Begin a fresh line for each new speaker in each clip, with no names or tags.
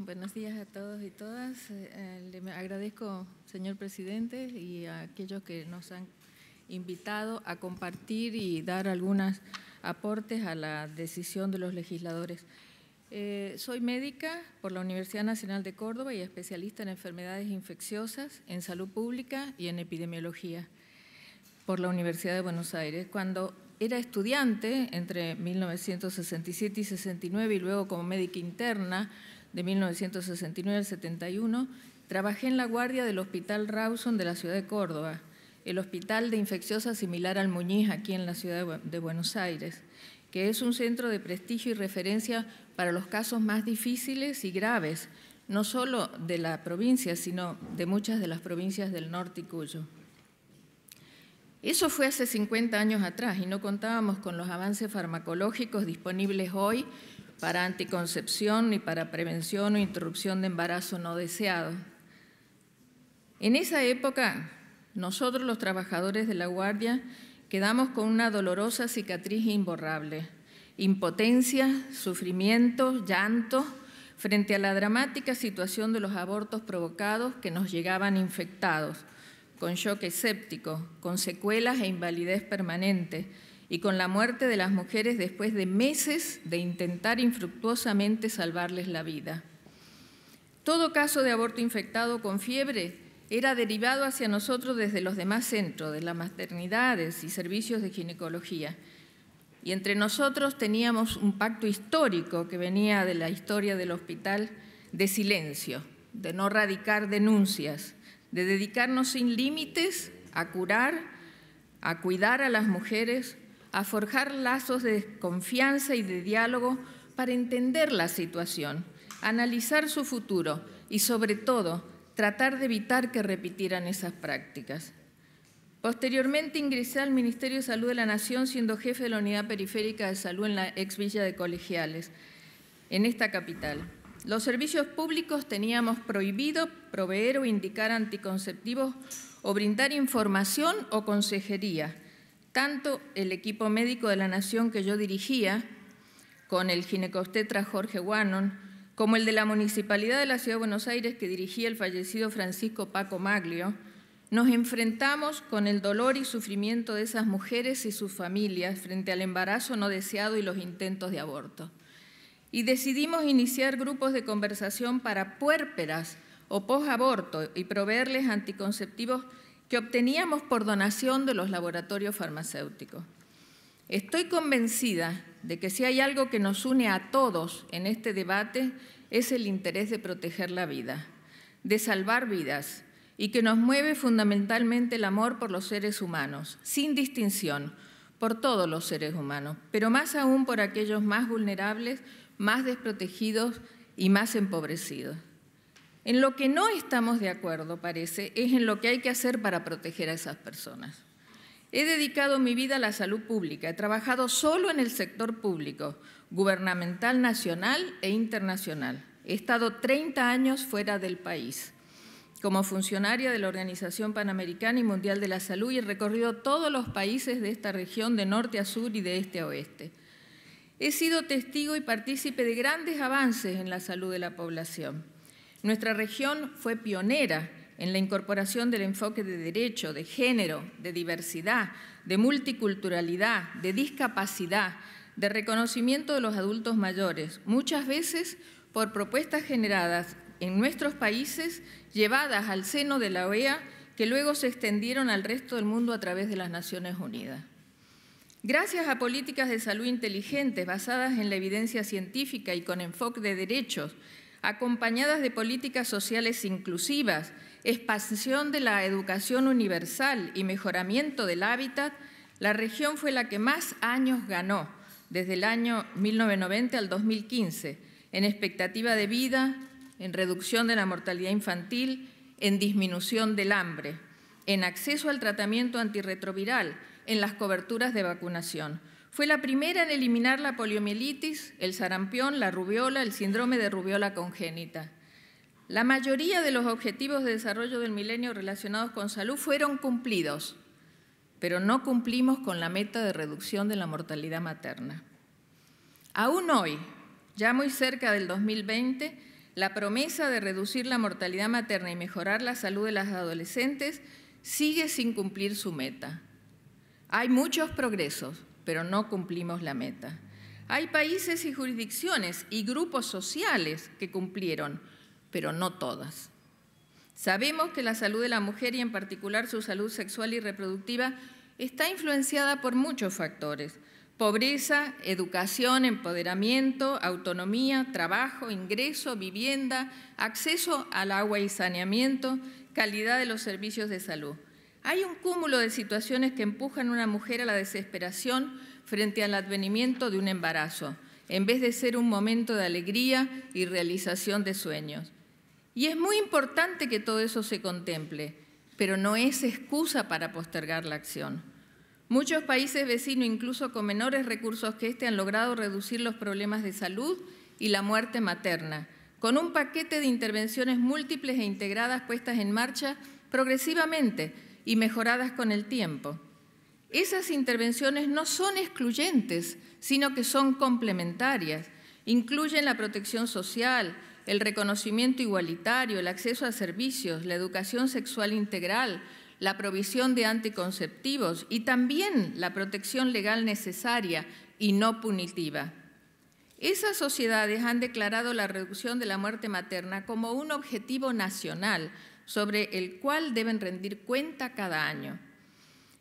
Buenos días a todos y todas. Eh, le agradezco, señor presidente, y a aquellos que nos han invitado a compartir y dar algunos aportes a la decisión de los legisladores. Eh, soy médica por la Universidad Nacional de Córdoba y especialista en enfermedades infecciosas, en salud pública y en epidemiología por la Universidad de Buenos Aires. Cuando era estudiante entre 1967 y 69 y luego como médica interna, de 1969 al 71, trabajé en la guardia del Hospital Rawson de la ciudad de Córdoba, el hospital de infecciosas similar al Muñiz aquí en la ciudad de Buenos Aires, que es un centro de prestigio y referencia para los casos más difíciles y graves, no solo de la provincia, sino de muchas de las provincias del norte y Cuyo. Eso fue hace 50 años atrás y no contábamos con los avances farmacológicos disponibles hoy para anticoncepción ni para prevención o interrupción de embarazo no deseado. En esa época, nosotros los trabajadores de la guardia quedamos con una dolorosa cicatriz imborrable, impotencia, sufrimiento, llanto, frente a la dramática situación de los abortos provocados que nos llegaban infectados, con shock escéptico, con secuelas e invalidez permanente y con la muerte de las mujeres después de meses de intentar infructuosamente salvarles la vida. Todo caso de aborto infectado con fiebre era derivado hacia nosotros desde los demás centros, de las maternidades y servicios de ginecología. Y entre nosotros teníamos un pacto histórico que venía de la historia del hospital de silencio, de no radicar denuncias, de dedicarnos sin límites a curar, a cuidar a las mujeres a forjar lazos de confianza y de diálogo para entender la situación, analizar su futuro y, sobre todo, tratar de evitar que repitieran esas prácticas. Posteriormente ingresé al Ministerio de Salud de la Nación siendo jefe de la Unidad Periférica de Salud en la ex Villa de Colegiales, en esta capital. Los servicios públicos teníamos prohibido proveer o indicar anticonceptivos o brindar información o consejería tanto el equipo médico de la Nación que yo dirigía, con el ginecostetra Jorge Guanon, como el de la Municipalidad de la Ciudad de Buenos Aires que dirigía el fallecido Francisco Paco Maglio, nos enfrentamos con el dolor y sufrimiento de esas mujeres y sus familias frente al embarazo no deseado y los intentos de aborto. Y decidimos iniciar grupos de conversación para puérperas o posaborto y proveerles anticonceptivos que obteníamos por donación de los laboratorios farmacéuticos. Estoy convencida de que si hay algo que nos une a todos en este debate es el interés de proteger la vida, de salvar vidas y que nos mueve fundamentalmente el amor por los seres humanos, sin distinción, por todos los seres humanos, pero más aún por aquellos más vulnerables, más desprotegidos y más empobrecidos. En lo que no estamos de acuerdo, parece, es en lo que hay que hacer para proteger a esas personas. He dedicado mi vida a la salud pública, he trabajado solo en el sector público, gubernamental nacional e internacional. He estado 30 años fuera del país como funcionaria de la Organización Panamericana y Mundial de la Salud y he recorrido todos los países de esta región de norte a sur y de este a oeste. He sido testigo y partícipe de grandes avances en la salud de la población. Nuestra región fue pionera en la incorporación del enfoque de derecho, de género, de diversidad, de multiculturalidad, de discapacidad, de reconocimiento de los adultos mayores, muchas veces por propuestas generadas en nuestros países, llevadas al seno de la OEA, que luego se extendieron al resto del mundo a través de las Naciones Unidas. Gracias a políticas de salud inteligentes basadas en la evidencia científica y con enfoque de derechos, acompañadas de políticas sociales inclusivas, expansión de la educación universal y mejoramiento del hábitat, la región fue la que más años ganó, desde el año 1990 al 2015, en expectativa de vida, en reducción de la mortalidad infantil, en disminución del hambre, en acceso al tratamiento antirretroviral, en las coberturas de vacunación. Fue la primera en eliminar la poliomielitis, el sarampión, la rubiola, el síndrome de rubiola congénita. La mayoría de los objetivos de desarrollo del milenio relacionados con salud fueron cumplidos, pero no cumplimos con la meta de reducción de la mortalidad materna. Aún hoy, ya muy cerca del 2020, la promesa de reducir la mortalidad materna y mejorar la salud de las adolescentes sigue sin cumplir su meta. Hay muchos progresos, pero no cumplimos la meta. Hay países y jurisdicciones y grupos sociales que cumplieron, pero no todas. Sabemos que la salud de la mujer y en particular su salud sexual y reproductiva está influenciada por muchos factores. Pobreza, educación, empoderamiento, autonomía, trabajo, ingreso, vivienda, acceso al agua y saneamiento, calidad de los servicios de salud. Hay un cúmulo de situaciones que empujan a una mujer a la desesperación frente al advenimiento de un embarazo, en vez de ser un momento de alegría y realización de sueños. Y es muy importante que todo eso se contemple, pero no es excusa para postergar la acción. Muchos países vecinos, incluso con menores recursos que este, han logrado reducir los problemas de salud y la muerte materna, con un paquete de intervenciones múltiples e integradas puestas en marcha progresivamente y mejoradas con el tiempo. Esas intervenciones no son excluyentes, sino que son complementarias. Incluyen la protección social, el reconocimiento igualitario, el acceso a servicios, la educación sexual integral, la provisión de anticonceptivos y también la protección legal necesaria y no punitiva. Esas sociedades han declarado la reducción de la muerte materna como un objetivo nacional sobre el cual deben rendir cuenta cada año.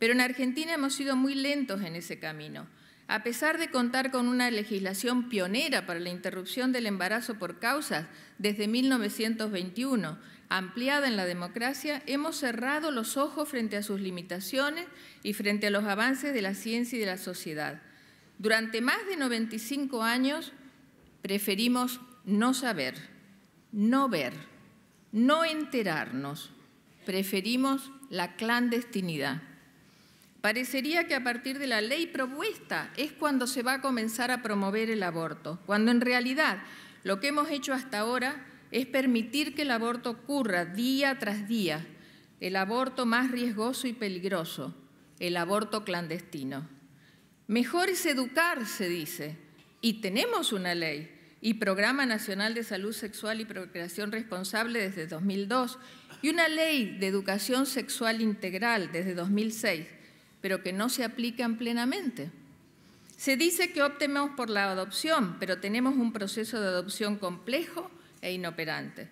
Pero en Argentina hemos sido muy lentos en ese camino. A pesar de contar con una legislación pionera para la interrupción del embarazo por causas desde 1921, ampliada en la democracia, hemos cerrado los ojos frente a sus limitaciones y frente a los avances de la ciencia y de la sociedad. Durante más de 95 años preferimos no saber, no ver no enterarnos. Preferimos la clandestinidad. Parecería que a partir de la ley propuesta es cuando se va a comenzar a promover el aborto, cuando en realidad lo que hemos hecho hasta ahora es permitir que el aborto ocurra día tras día, el aborto más riesgoso y peligroso, el aborto clandestino. Mejor es se dice, y tenemos una ley, y Programa Nacional de Salud Sexual y Procreación Responsable desde 2002 y una ley de educación sexual integral desde 2006, pero que no se aplican plenamente. Se dice que optemos por la adopción, pero tenemos un proceso de adopción complejo e inoperante.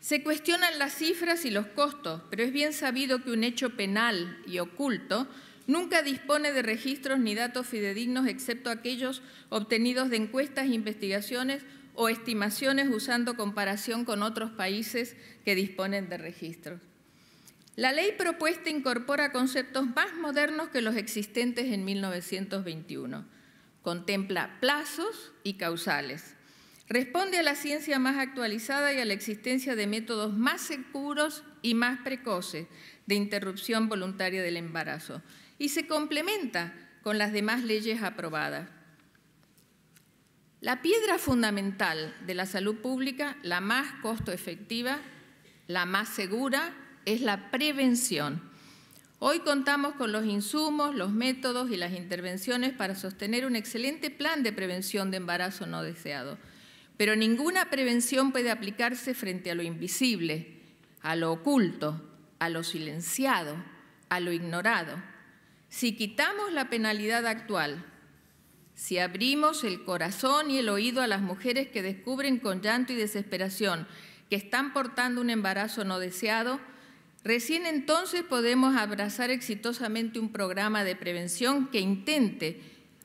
Se cuestionan las cifras y los costos, pero es bien sabido que un hecho penal y oculto Nunca dispone de registros ni datos fidedignos excepto aquellos obtenidos de encuestas, investigaciones o estimaciones usando comparación con otros países que disponen de registros. La ley propuesta incorpora conceptos más modernos que los existentes en 1921. Contempla plazos y causales. Responde a la ciencia más actualizada y a la existencia de métodos más seguros y más precoces de interrupción voluntaria del embarazo y se complementa con las demás leyes aprobadas. La piedra fundamental de la salud pública, la más costo efectiva, la más segura, es la prevención. Hoy contamos con los insumos, los métodos y las intervenciones para sostener un excelente plan de prevención de embarazo no deseado. Pero ninguna prevención puede aplicarse frente a lo invisible, a lo oculto, a lo silenciado, a lo ignorado. Si quitamos la penalidad actual, si abrimos el corazón y el oído a las mujeres que descubren con llanto y desesperación que están portando un embarazo no deseado, recién entonces podemos abrazar exitosamente un programa de prevención que intente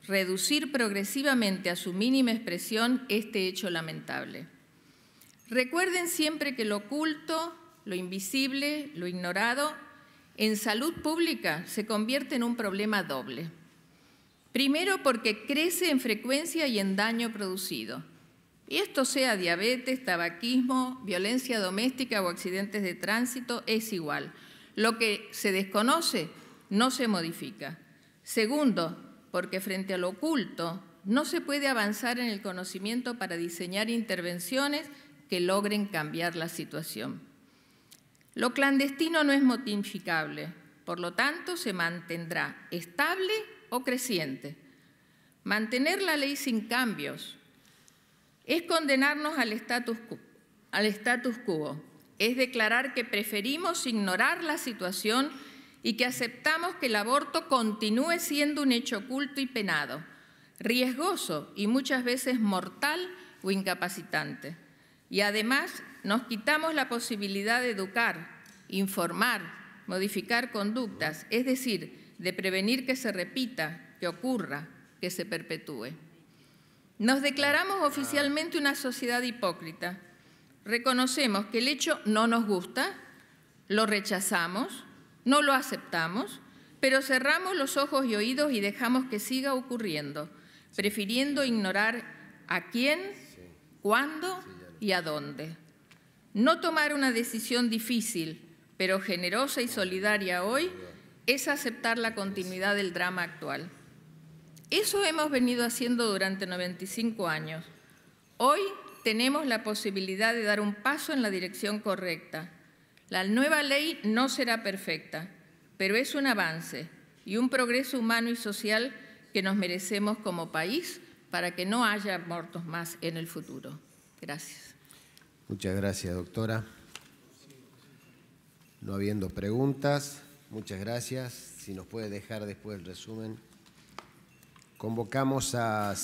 reducir progresivamente a su mínima expresión este hecho lamentable. Recuerden siempre que lo oculto, lo invisible, lo ignorado en salud pública se convierte en un problema doble. Primero porque crece en frecuencia y en daño producido. Y esto sea diabetes, tabaquismo, violencia doméstica o accidentes de tránsito, es igual. Lo que se desconoce no se modifica. Segundo, porque frente a lo oculto no se puede avanzar en el conocimiento para diseñar intervenciones que logren cambiar la situación. Lo clandestino no es modificable. por lo tanto se mantendrá estable o creciente. Mantener la ley sin cambios es condenarnos al status, quo, al status quo, es declarar que preferimos ignorar la situación y que aceptamos que el aborto continúe siendo un hecho oculto y penado, riesgoso y muchas veces mortal o incapacitante. Y además nos quitamos la posibilidad de educar, informar, modificar conductas, es decir, de prevenir que se repita, que ocurra, que se perpetúe. Nos declaramos oficialmente una sociedad hipócrita. Reconocemos que el hecho no nos gusta, lo rechazamos, no lo aceptamos, pero cerramos los ojos y oídos y dejamos que siga ocurriendo, prefiriendo ignorar a quién, cuándo y a dónde. No tomar una decisión difícil, pero generosa y solidaria hoy, es aceptar la continuidad del drama actual. Eso hemos venido haciendo durante 95 años. Hoy tenemos la posibilidad de dar un paso en la dirección correcta. La nueva ley no será perfecta, pero es un avance y un progreso humano y social que nos merecemos como país para que no haya muertos más en el futuro. Gracias. Muchas gracias, doctora. No habiendo preguntas, muchas gracias. Si nos puede dejar después el resumen. Convocamos a...